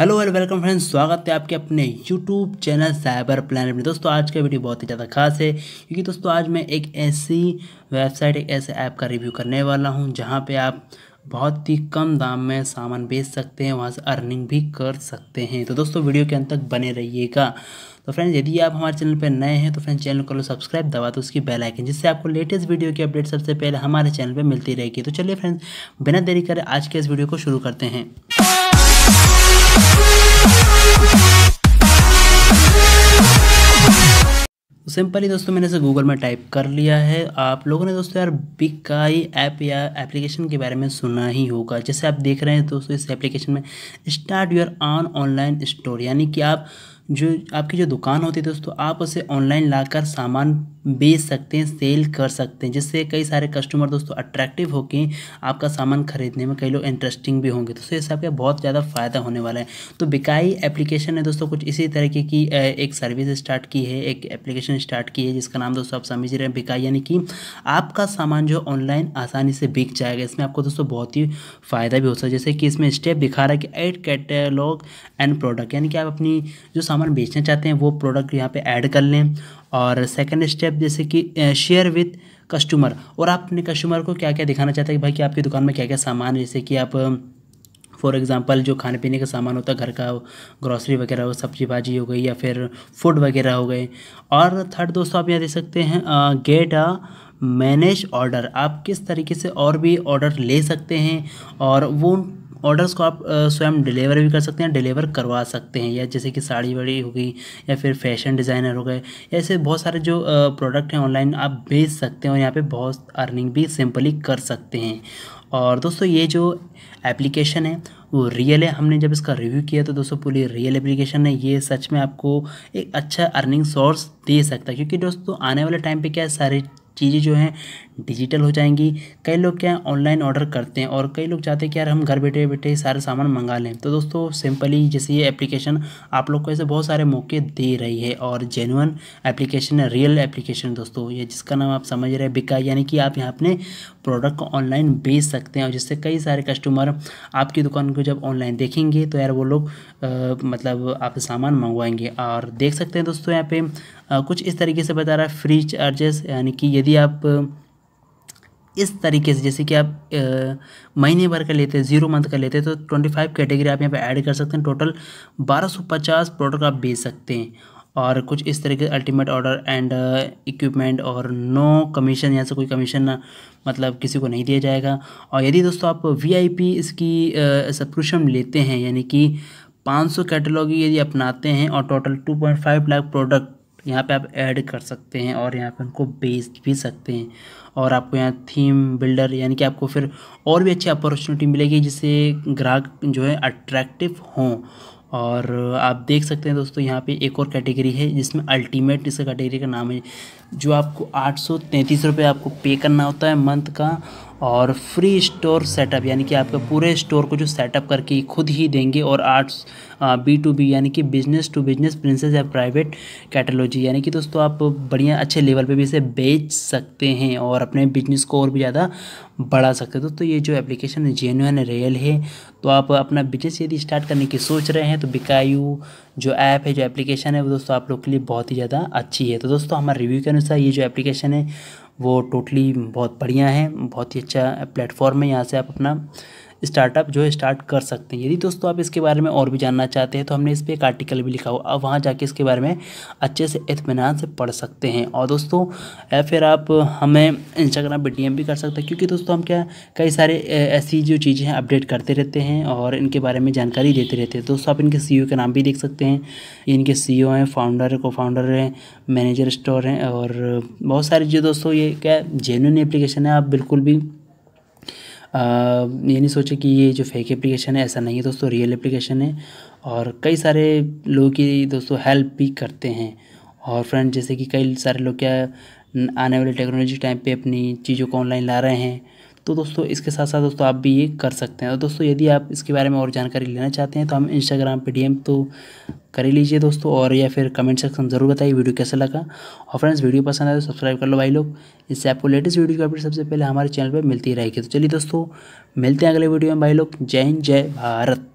hello and welcome friends स्वागत है आपके अपने यूट्यूब चैनल साइबर प्लानट में दोस्तों आज का वीडियो बहुत ही ज़्यादा खास है क्योंकि दोस्तों आज मैं एक ऐसी वेबसाइट एक ऐसे ऐप का रिव्यू करने वाला हूं जहां पे आप बहुत ही कम दाम में सामान बेच सकते हैं वहाँ से अर्निंग भी कर सकते हैं तो दोस्तों वीडियो के अंत तक बने रहिएगा तो फ्रेंड्स यदि आप हमारे चैनल पर नए हैं तो फ्रेंड्स चैनल को लो सब्सक्राइब दबा तो उसकी बेल आइकन जिससे आपको लेटेस्ट वीडियो की अपडेट सबसे पहले हमारे चैनल पर मिलती रहेगी तो चलिए फ्रेंड्स बिना देरी करें आज के इस वीडियो को शुरू करते हैं तो सिंपली दोस्तों मैंने इसे गूगल में टाइप कर लिया है आप लोगों ने दोस्तों यार बिकाई काई ऐप या एप्लीकेशन के बारे में सुना ही होगा जैसे आप देख रहे हैं दोस्तों इस एप्लीकेशन में start your on online store यानी कि आप जो आपकी जो दुकान होती है दोस्तों आप उसे ऑनलाइन लाकर सामान बेच सकते हैं सेल कर सकते हैं जिससे कई सारे कस्टमर दोस्तों अट्रैक्टिव होकर आपका सामान खरीदने में कई लोग इंटरेस्टिंग भी होंगे दोस्तों इससे आपका बहुत ज़्यादा फ़ायदा होने वाला है तो बिकाई एप्लीकेशन ने दोस्तों कुछ इसी तरीके की एक सर्विस स्टार्ट की है एक एप्लीकेशन स्टार्ट की है जिसका नाम दोस्तों आप समझ रहे हैं बिकाई यानी कि आपका सामान जो ऑनलाइन आसानी से बिक जाएगा इसमें आपको दोस्तों बहुत ही फ़ायदा भी हो सकता है जैसे कि इसमें स्टेप दिखा रहा है कि एट कैटेलॉग एंड प्रोडक्ट यानी कि आप अपनी जो सामान सामान बेचना चाहते हैं वो प्रोडक्ट यहाँ पे ऐड कर लें और सेकंड स्टेप जैसे कि शेयर विथ कस्टमर और आप अपने कस्टमर को क्या क्या दिखाना चाहते हैं कि भाई कि आपकी दुकान में क्या क्या सामान है जैसे कि आप फॉर एग्ज़ाम्पल जो खाने पीने का सामान होता है घर का ग्रॉसरी वगैरह हो सब्जी भाजी हो गई या फिर फूड वगैरह हो गए और थर्ड दोस्तों आप यहाँ दे सकते हैं गेट अ मैनेज ऑर्डर आप किस तरीके से और भी ऑर्डर ले सकते हैं और वो ऑर्डर्स को आप स्वयं डिलीवर भी कर सकते हैं डिलीवर करवा सकते हैं या जैसे कि साड़ी वाड़ी हो गई या फिर फैशन डिज़ाइनर हो गए ऐसे बहुत सारे जो प्रोडक्ट हैं ऑनलाइन आप बेच सकते हैं और यहाँ पे बहुत अर्निंग भी सिंपली कर सकते हैं और दोस्तों ये जो एप्लीकेशन है वो रियल है हमने जब इसका रिव्यू किया तो दोस्तों पूरी रियल एप्लीकेशन है ये सच में आपको एक अच्छा अर्निंग सोर्स दे सकता है क्योंकि दोस्तों आने वाले टाइम पे क्या है सारी चीज़ें जो हैं डिजिटल हो जाएंगी कई लोग क्या ऑनलाइन ऑर्डर करते हैं और कई लोग चाहते हैं कि यार हम घर बैठे बैठे सारे सामान मंगा लें तो दोस्तों सिंपली जैसे ये एप्लीकेशन आप लोग को ऐसे बहुत सारे मौके दे रही है और जेनुअन एप्लीकेशन है रियल एप्लीकेशन दोस्तों ये जिसका नाम आप समझ रहे हैं बिका यानी कि आप यहाँ अपने प्रोडक्ट को ऑनलाइन बेच सकते हैं और जिससे कई सारे कस्टमर आपकी दुकान को जब ऑनलाइन देखेंगे तो यार वो लोग मतलब आप सामान मंगवाएंगे और देख सकते हैं दोस्तों यहाँ पे आ, कुछ इस तरीके से बता रहा है फ्री चार्जेस यानी कि यदि आप इस तरीके से जैसे कि आप महीने भर का लेते हैं जीरो मंथ का लेते हैं तो ट्वेंटी फाइव कैटेगरी आप यहाँ पे ऐड कर सकते हैं टोटल बारह सौ पचास प्रोडक्ट आप बेच सकते हैं और कुछ इस तरीके से अल्टीमेट ऑर्डर एंड इक्विपमेंट और नो कमीशन यहाँ से कोई कमीशन मतलब किसी को नहीं दिया जाएगा और यदि दोस्तों आप पी इसकी सब्सक्रिप्शन लेते हैं यानी कि 500 कैटलॉग यदि अपनाते हैं और टोटल 2.5 लाख प्रोडक्ट यहाँ पे आप ऐड कर सकते हैं और यहाँ पे उनको बेच भी सकते हैं और आपको यहाँ थीम बिल्डर यानी कि आपको फिर और भी अच्छी अपॉर्चुनिटी मिलेगी जिससे ग्राहक जो है अट्रैक्टिव हों और आप देख सकते हैं दोस्तों यहाँ पे एक और कैटेगरी है जिसमें अल्टीमेट इस कैटेगरी का नाम है जो आपको आठ सौ तैंतीस रुपये आपको पे करना होता है मंथ का और फ्री स्टोर सेटअप यानी कि आपका पूरे स्टोर को जो सेटअप करके खुद ही देंगे और आर्ट्स बी टू बी यानी कि बिजनेस टू बिजनेस प्रिंसेस या प्राइवेट कैटलॉजी यानी कि दोस्तों आप बढ़िया अच्छे लेवल पे भी इसे बेच सकते हैं और अपने बिजनेस को और भी ज़्यादा बढ़ा सकते हैं दोस्तों ये जो एप्लीकेशन है जेन्यून रियल है तो आप अपना बिजनेस यदि स्टार्ट करने की सोच रहे हैं तो बिकायू जो ऐप है जो एप्लीकेशन है वो दोस्तों आप लोग के लिए बहुत ही ज़्यादा अच्छी है तो दोस्तों हमारे रिव्यू के अनुसार ये जो एप्लीकेशन है वो टोटली बहुत बढ़िया है बहुत ही अच्छा प्लेटफॉर्म है यहाँ से आप अपना स्टार्टअप जो है स्टार्ट कर सकते हैं यदि दोस्तों आप इसके बारे में और भी जानना चाहते हैं तो हमने इस पर एक आर्टिकल भी लिखा हुआ आप वहाँ जाके इसके बारे में अच्छे से इतमान से पढ़ सकते हैं और दोस्तों या फिर आप हमें इंस्टाग्राम पर डी भी कर सकते हैं क्योंकि दोस्तों हम क्या कई सारे ऐसी जो चीज़ें हैं अपडेट करते रहते हैं और इनके बारे में जानकारी देते रहते हैं दोस्तों आप इनके सी e के नाम भी देख सकते हैं इनके सी e हैं फाउंडर को फाउंडर हैं मैनेजर स्टोर हैं और बहुत सारे जो दोस्तों ये क्या जेन्यून एप्लीकेशन है आप बिल्कुल भी ये नहीं सोचे कि ये जो फेक एप्लीकेशन है ऐसा नहीं है दोस्तों रियल एप्लीकेशन है और कई सारे लोगों की दोस्तों हेल्प भी करते हैं और फ्रेंड जैसे कि कई सारे लोग क्या आने वाले टेक्नोलॉजी टाइम पे अपनी चीज़ों को ऑनलाइन ला रहे हैं तो दोस्तों इसके साथ साथ दोस्तों आप भी ये कर सकते हैं और तो दोस्तों यदि आप इसके बारे में और जानकारी लेना चाहते हैं तो हम इंस्टाग्राम पे डीएम तो कर ही लीजिए दोस्तों और या फिर कमेंट सेक्शन ज़रूर बताइए वीडियो कैसा लगा और फ्रेंड्स वीडियो पसंद आए तो सब्सक्राइब कर लो भाई लोग इससे आपको लेटेस्ट वीडियो की अपडेट सबसे पहले हमारे चैनल पर मिलती रहेगी तो चलिए दोस्तों मिलते हैं अगले वीडियो में भाई लोग जय हिंद जय भारत